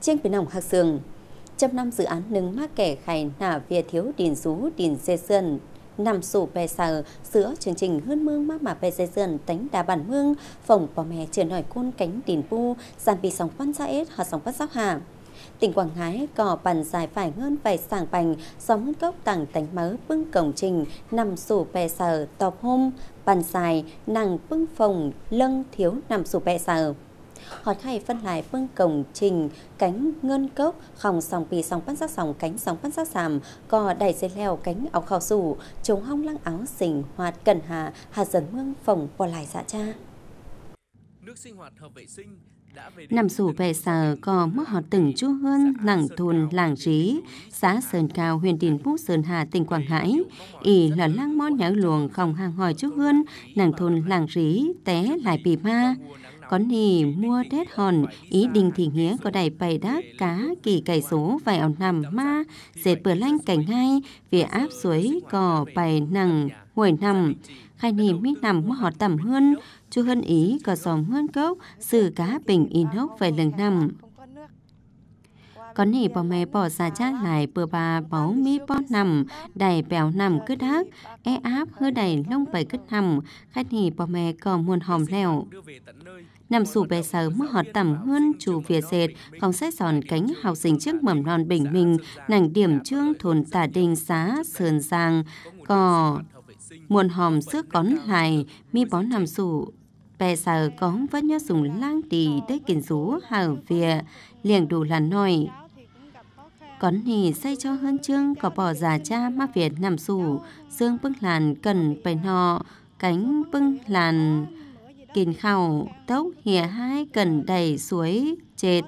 trên biển nòng hạc sường. Trong năm dự án nâng mát kẻ khai nả về thiếu điền rú điền dê sườn nằm sổ bè sờ giữa chương trình hơn mương mát mà bè dê sườn tánh đá bản mương phòng bò mè chưa nổi côn cánh điền bu giàn bị sóng quan xa ết hoặc sóng bắt sóc hạ tỉnh Quảng Ngãi có bàn dài phải hơn vài sàng bành, sóng ngân cốc tảng tánh mớ bưng cổng trình, nằm sủ bè sờ tọp hôm, bàn dài, nàng bưng phòng, lâng thiếu nằm sủ bè sờ họt hay phân lại phương cổng trình cánh ngân cốc khòng sòng pì sòng bắt sát sòng cánh sòng bắt sát sàm cò đầy dây leo cánh áo khảo sủ chống hong lăng áo xình hoạt cần hà hạt dần mương phòng bỏ lại dạ cha nước sinh hoạt hợp vệ sinh Nằm sủ về sở có mức họt từng chú hương, làng thôn, làng trí, xã Sơn Cao, huyện Đình Phúc, Sơn Hà, tỉnh Quảng Hải. Ý là lang món nhớ luồng không hàng hỏi chú hương, làng thôn, làng trí, té lại bì ma có nì mua Tết hòn ý đình thì nghĩa có đầy bày đá cá kỳ cày số vài ảo nằm ma dệt bờ lanh cảnh ngay vì áp suối cò bày nằng hồi nằm khai nì mít nằm mua họ tầm hơn chu hơn ý có dòng hơn cốc xử cá bình in hốc vài lần nằm có nỉ bỏ mẹ bỏ ra chắc lại bờ bà báu mi bó nằm, đầy béo nằm cứ đác, e áp hư đầy lông bầy cứ nằm, khách nỉ bỏ mẹ còn muôn hòm lèo. Nằm sủ bè sờ mất họt tầm hơn chú vỉa dệt, còn sách giòn cánh học sinh trước mầm non bình minh, nàng điểm trương thôn tả đình xá, sườn giang, cò, muôn hòm sức cón lại, mi bó nằm sủ bè sở có vẫn nhớ dùng lang tỳ tới kiến rú hở vỉa liền đủ là nồi còn hỉ say cho hơn chương có bỏ già cha ma Việt nằm sủ, dương bưng làn cần phải nọ, cánh bưng làn kìn khẩu, tốc hìa hai cần đầy suối, chết,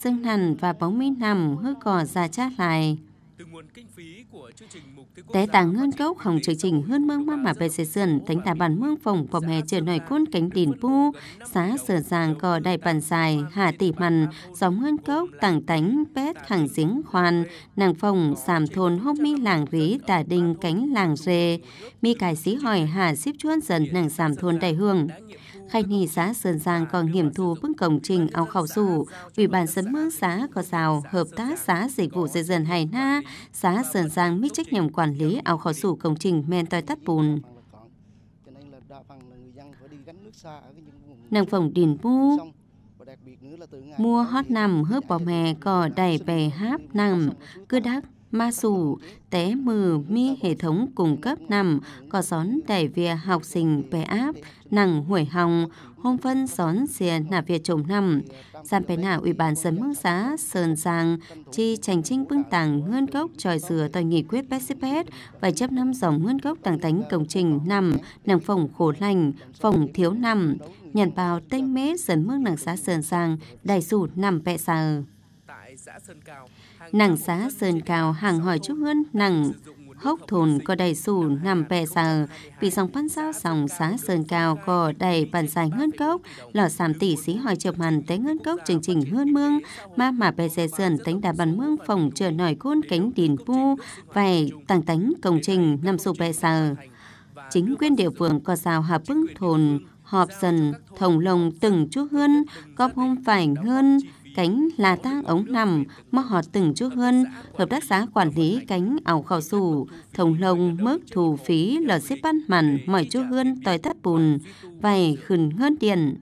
xương nằn và bóng mi nằm hư cỏ già cha lại. Tế tàng ngân gốc hồng chương trình hơn mương mong mà về xây dựng thánh tà bản mương phòng phòng hè trở nổi côn cánh tiền pu xá sở giàng cò đại bản dài hạ tỷ mằn giống ngân gốc tảng tánh pét hàng giếng khoan nàng phòng sàm thôn hốc mi làng rí tả đình cánh làng rê mi cải sĩ hỏi hà xếp chuôn dần nàng sàm thôn đại hương khai nghỉ xã Sơn Giang còn nghiệm thu bức công trình ao khảo sủ Ủy ban sấm mương xã có rào hợp tác xã dịch vụ xây dựng Hải Na, xã Sơn Giang mít trách nhiệm quản lý ao khảo sủ công trình men toi tắt bùn. Nàng phòng điền bu, mua hót nằm hớp bò mè cò đầy bè háp nằm, cứ đắc ma sủ, té mờ mi hệ thống cung cấp nằm, có xón đẩy vìa học sinh bè áp, nặng hủy hòng, hôm phân xón xìa nạp việt trộm nằm. Giàn bè nả ủy ban sấn mức giá, sơn giang, chi tranh trinh bưng tàng ngươn gốc tròi dừa tòi nghị quyết pesipet xếp hết, và chấp năm dòng ngươn gốc tàng tánh công trình nằm, nàng phòng khổ lành, phòng thiếu nằm, nhàn bào tênh mế sấn mức nàng xã sơn giang, đài sủ nằm bẹ sờ. Tại xã Sơn Cao nàng xá sơn cao hàng hỏi chút hơn nàng hốc thồn có đầy sủ nằm bè sờ vì dòng pan sao dòng xá sơn cao có đầy bàn dài ngân cốc lò sàm tỷ sĩ hỏi chụp hẳn tới ngân cốc chương trình hơn mương ma mà bè dè sườn tánh đà bàn mương phòng chờ nổi côn cánh đìn pu vài tàng tánh công trình nằm sụ bè sờ chính quyền địa phương có sao hợp bưng thồn họp dần thồng lồng từng chút hơn có không phải hơn cánh là tang ống nằm mà họ từng chút hơn hợp tác xã quản lý cánh ảo khảo sủ thông lông mức thù phí lờ xếp ban mặn mọi chút hơn tòi thắt bùn vài khừng ngân tiền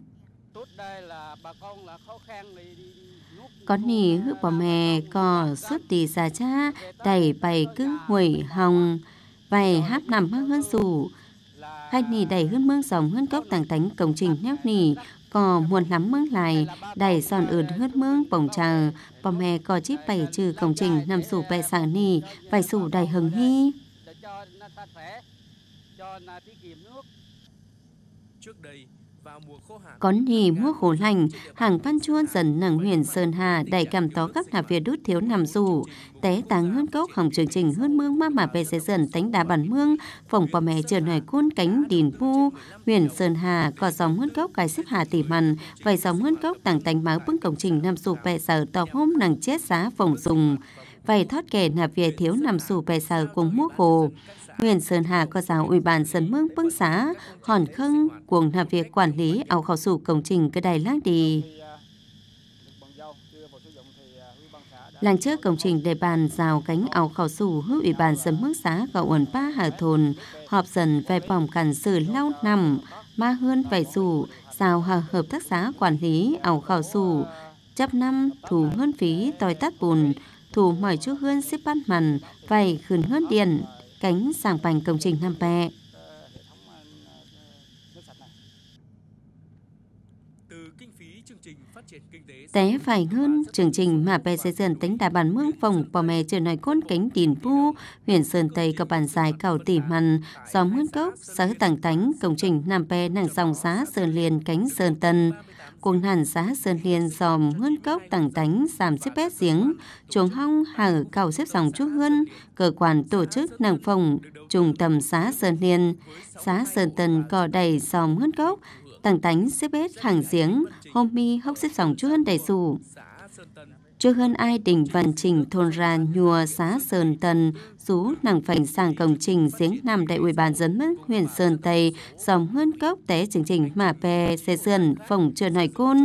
có nì hư bỏ mè cò suốt tì xà cha đầy bày cứ nguội hồng vài hát nằm hơn hơn sủ hai nì đầy hơn mương dòng hơn cốc tàng tánh công trình neo nì cò muôn lắm mương lại đầy giòn ướt hơn mương bồng chờ bò mè cò chip bày trừ công trình nằm sủ bè xả nì vài sủ đầy hừng hi trước đây con nhì mua khổ lành, hàng văn chuôn dần nằng huyền sơn hà đầy cảm tó cấp là việt đút thiếu nằm dù Té táng hơn cốc hỏng trường trình hơn mương ma mà về sẽ dần tánh đá bản mương, phòng bò mẹ chờ nổi côn cánh đìn vu. Huyền sơn hà có dòng hơn cốc cái xếp hà tỉ mằn, vậy dòng hơn cốc tàng tánh máu bưng cổng trình nằm dù bẹ sở tọc hôm nàng chết giá phòng dùng vậy thoát kể nạp việc thiếu nằm sủ bè sở cùng múa hồ. nguyễn Sơn Hà có giáo ủy ban dân mương bưng xá, hòn khưng cuồng nạp việc quản lý ảo khảo sủ công trình cái đài láng đi. Làng trước công trình đề bàn rào cánh ảo khảo sủ hữu ủy ban dân mương xá gạo ổn ba hà thôn, họp dần về phòng cảnh sử lau nằm, ma hơn vải rủ, rào hà hợp tác xã quản lý ảo khảo sủ, chấp năm thủ hơn phí tòi tát bùn, thủ mỏi chú hươn xếp bát mặn vầy khườn hớn điện, cánh sàng bành công trình nam bè. té phải hơn chương trình mà bè xây dựng tính đà bản mương phòng bò mè trở nói cốt cánh đìn bu huyện sơn tây có bản dài cầu tỉ mằn do nguyên gốc sở tảng tánh công trình nam bè nàng dòng giá sơn liền cánh sơn tân cuồng hẳn giá sơn liền dòm hươn cốc tàng tánh giảm xếp bét giếng chuồng hong hở cầu xếp dòng chú hơn cơ quan tổ chức nàng phòng trùng tầm giá sơn liền giá sơn tần cò đầy dòm hươn cốc tàng tánh xếp hết hàng giếng, hôm mi hốc xếp sòng chú hơn đầy rủ. Chưa hơn ai đỉnh văn trình thôn ra nhùa xá Sơn Tân, rú nàng phành sàng công trình giếng nằm đại ủy ban dân mức huyện Sơn Tây, dòng hơn cốc té chương trình mà pè xe sườn phòng trưa nòi côn.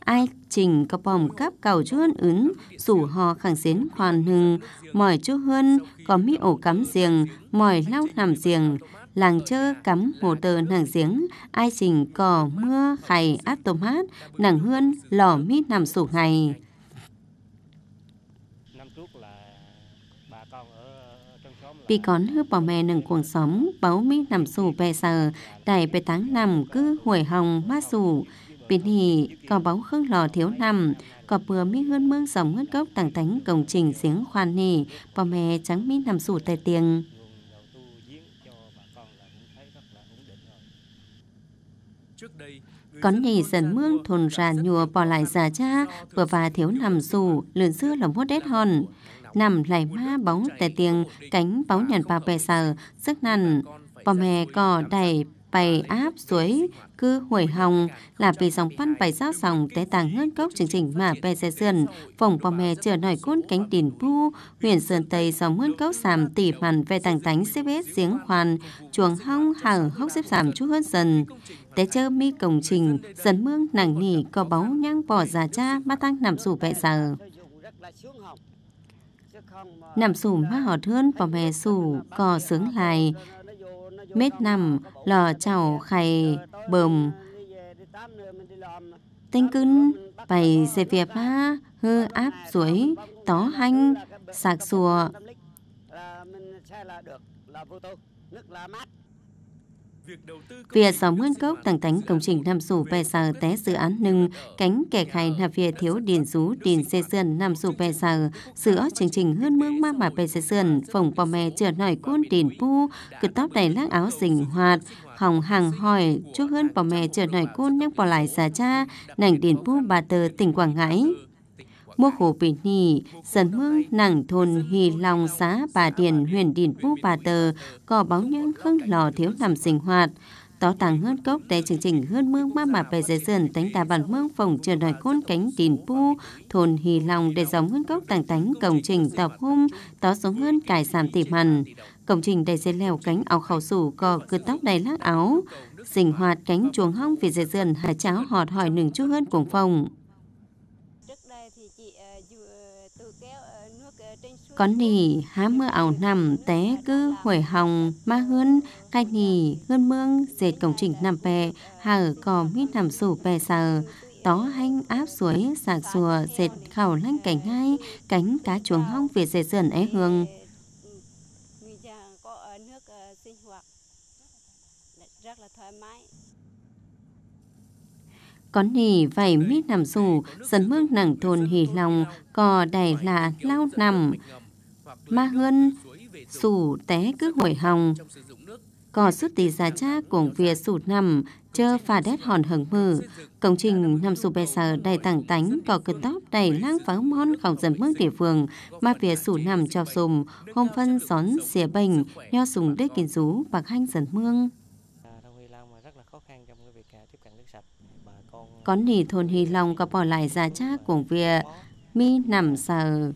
Ai trình có bòm cáp cầu chú hơn ứng, rủ hò khẳng xến hoàn hưng, mỏi chú hơn, có mi ổ cắm giềng, mỏi lau nằm giềng, làng chơ cắm hồ tờ nàng giếng, ai xình cỏ mưa khày át tôm hát, nàng hươn lò mít nằm sủ ngày. Vì con hư bỏ mẹ nâng cuồng xóm, báo mít nằm sủ bè sờ, đại bè tháng nằm cứ hồi hồng mát sủ. Bên hì, có báo khương lò thiếu nằm, có bừa mi hơn mương dòng ngất gốc tàng tánh công trình giếng khoan nì, bò mẹ trắng mi nằm sủ tè tiền. Con nhì dần mương thồn rà nhùa bỏ lại già cha, vừa và thiếu nằm dù, lượn xưa là mốt đét hòn. Nằm lại ma bóng tè tiếng, cánh bóng nhàn vào bè sờ, sức nằn. Bò mè cò đầy bài áp suối cư hồi hồng là vì dòng văn bài giáo dòng tế tàng ngân cốc chương trình mà bè xe sườn phòng bom hè chờ nổi côn cánh tiền pu huyện sơn tây dòng ngân cốc sàm tỉ màn về tàng tánh xếp hết giếng khoan chuồng hong hàng hốc xếp sàm chú hơn dần tế chơ mi cổng trình dần mương nặng nỉ có báu nhang bỏ già cha ba tăng nằm rủ vệ giờ nằm sủ ma họ hơn vào mè sủ cò sướng lại mét nằm, lò chảo khay bờm. Tên cưng, bày dẹp việc ha, hư áp suối, tó hanh, sạc sùa. Việc giảm nguyên cốc tàng tánh công trình Nam Dù bè giờ té dự án nâng cánh kẻ khai là việc thiếu điền rú điền xe sườn Nam Dù bè giờ sửa chương trình hơn mương ma mà bè xe sườn phòng bò mè trở nổi côn điền pu cứ tóc đầy lác áo dình hoạt hỏng hàng hỏi chúc hơn bò mè trở nổi côn nhắc bỏ lại giá cha nảnh điền pu bà tờ tỉnh Quảng Ngãi mua hồ bình nì, dân mương nặng thôn hì lòng xá bà điền huyền điền bu bà tờ, có bóng những khưng lò thiếu nằm sinh hoạt. Tó tàng hơn cốc để chương trình hơn mương ma mà về dây dần tánh đà bản mương phòng trường đòi côn cánh đìn pu thôn hì lòng để dòng hơn cốc tàng tánh cổng trình tập hôm tó sống hơn cải giảm tìm hẳn cổng trình đầy dây leo cánh áo khẩu sủ cò cứ tóc đầy lác áo sinh hoạt cánh chuồng hong vì dây dần hà cháo họt hỏi nừng chút hơn cùng phòng con nì há mưa ảo nằm té cứ hồi hồng ma hơn cai nì hơn mương dệt cổng trình nằm bè hở cò mít nằm sủ bè sờ tó hanh áp suối sạc sùa dệt khảo lanh cảnh hai cánh cá chuồng hong về dệt dần é hương ờ, rất là thoải mái có nỉ vảy mít nằm rủ dần mương nặng thôn hỉ lòng cò đẩy là lao nằm ma hơn sủ té cứ hồi hồng cò suốt tỷ giá cha cùng việc sủ nằm chơ phà đét hòn hừng mử công trình nằm sủ bè sờ đầy tảng tánh cò cơ tóc đầy lang pháo mon khẩu dần mương địa phương ma việc sủ nằm cho sùm hôm phân xón xỉa bình nho sùng đế kiến rú bạc hanh dần mương con nỉ thôn hy long có bỏ lại giá cha của việc mi nằm sờ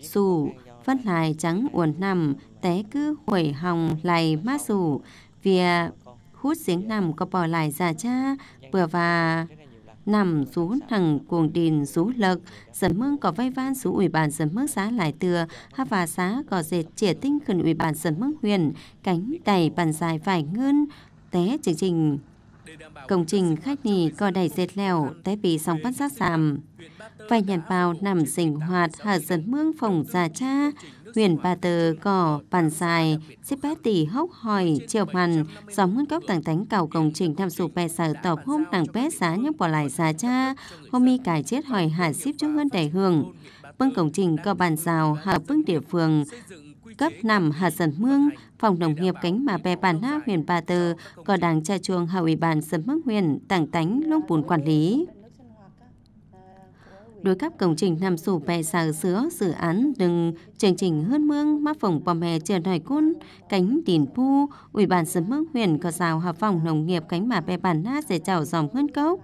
dù vất lại trắng uốn nằm té cứ hủy hồng lầy mát dù việc hút giếng nằm có bỏ lại giá cha vừa và nằm rú thằng cuồng đình rú lực dần mương có vay van rú ủy ban dần mương giá lại từa ha và giá có dệt trẻ tinh khẩn ủy ban dần mương huyền cánh cày bàn dài vải ngươn té chương trình công trình khách nhì có đầy dệt lèo té bì sóng bắt sát giảm vài nhàn bào nằm sinh hoạt hở dân mương phòng già cha huyền bà tờ cỏ bàn dài xếp bé tỷ hốc hỏi chiều mằn gió mướn cốc tàng tánh cầu công trình tham sụp bè sở tọp hôm tàng bé giá nhóc bỏ lại già cha hôm mi cải chết hỏi hạ xếp cho hơn đại hương bưng công trình có bàn rào hạ vương địa phương cấp nằm hạt dần mương, phòng nông nghiệp cánh mà bè bản na huyện Ba Tơ, có đảng trà chuông hạ ủy bàn sầm mức huyện, tảng tánh, long bùn quản lý đối cấp công trình nằm sủ bè xà sứa dự án đừng chương trình hơn mương mắc phòng bom hè trường hải côn cánh tiền pu ủy ban sớm mương huyện có rào hợp phòng nông nghiệp cánh mà bè bản na sẽ chảo dòng hơn cốc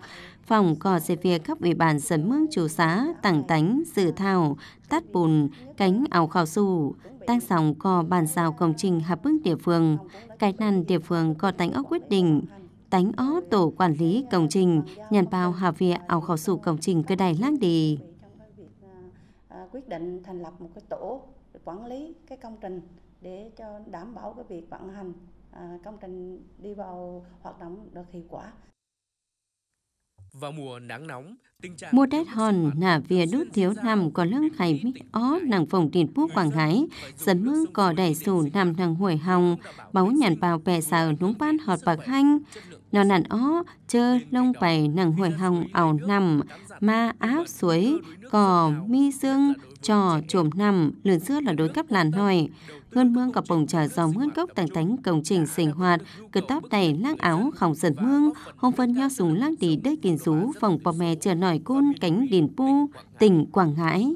phòng cỏ dệt việc các ủy ban sấn mương chủ xá, tảng tánh, dự thảo, tắt bùn, cánh ảo khảo sù, tăng sòng cò bàn giao công trình hợp bước địa phương, cái năn địa phương có tánh ốc quyết định, tánh ó tổ quản lý công trình, nhận bao hạ viện ảo khảo sù công trình cơ đài lác đi. À, quyết định thành lập một cái tổ quản lý cái công trình để cho đảm bảo cái việc vận hành à, công trình đi vào hoạt động được hiệu quả. Vào mùa nắng nóng, tình trạng... Mùa đét hòn nả về đốt thiếu nằm có lưng khải mít ó nàng phòng tiền phố Quảng Hải, dần mư cò đẩy sủ nằm nàng hồi hồng, báu nhàn bào bè xào núng ban họt bạc hanh, nó nặn ó chơ lông bày nằng hồi hồng ảo nằm ma áo suối cò mi dương trò chồm nằm lượn xưa là đối cấp làn hỏi hơn mương gặp bồng trà dòng hơn cốc tàng tánh công trình sinh hoạt cờ tóc này lang áo khổng dần mương hồng phân nho súng lang tỷ đất kiền rú phòng bò mè chờ nổi côn cánh điền pu tỉnh quảng ngãi